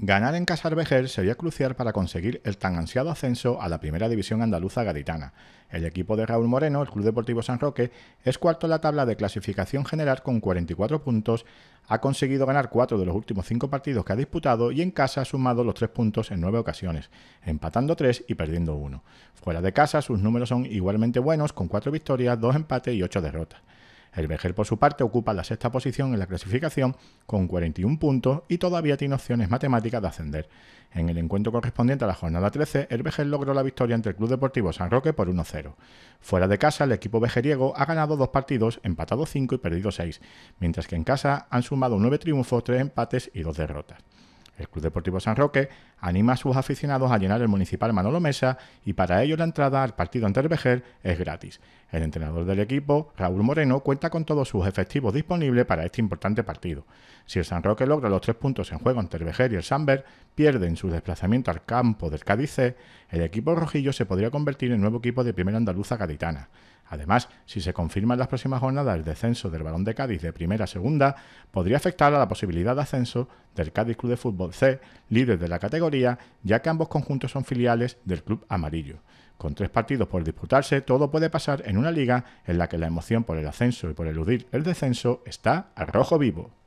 Ganar en vejer sería crucial para conseguir el tan ansiado ascenso a la primera división andaluza gaditana. El equipo de Raúl Moreno, el Club Deportivo San Roque, es cuarto en la tabla de clasificación general con 44 puntos, ha conseguido ganar cuatro de los últimos cinco partidos que ha disputado y en casa ha sumado los tres puntos en nueve ocasiones, empatando tres y perdiendo uno. Fuera de casa sus números son igualmente buenos con cuatro victorias, dos empates y ocho derrotas. El Bejer, por su parte, ocupa la sexta posición en la clasificación con 41 puntos y todavía tiene opciones matemáticas de ascender. En el encuentro correspondiente a la jornada 13, el Bejer logró la victoria ante el Club Deportivo San Roque por 1-0. Fuera de casa, el equipo vejeriego ha ganado dos partidos, empatado 5 y perdido 6, mientras que en casa han sumado 9 triunfos, 3 empates y 2 derrotas. El Club Deportivo San Roque anima a sus aficionados a llenar el municipal Manolo Mesa y para ello la entrada al partido ante el es gratis. El entrenador del equipo, Raúl Moreno, cuenta con todos sus efectivos disponibles para este importante partido. Si el San Roque logra los tres puntos en juego ante el y el Samber, pierden su desplazamiento al campo del Cádiz C, el equipo rojillo se podría convertir en nuevo equipo de primera andaluza gaditana. Además, si se confirma en las próximas jornadas el descenso del Balón de Cádiz de primera a segunda, podría afectar a la posibilidad de ascenso del Cádiz Club de Fútbol C, líder de la categoría, ya que ambos conjuntos son filiales del club amarillo. Con tres partidos por disputarse, todo puede pasar en una liga en la que la emoción por el ascenso y por eludir el descenso está a rojo vivo.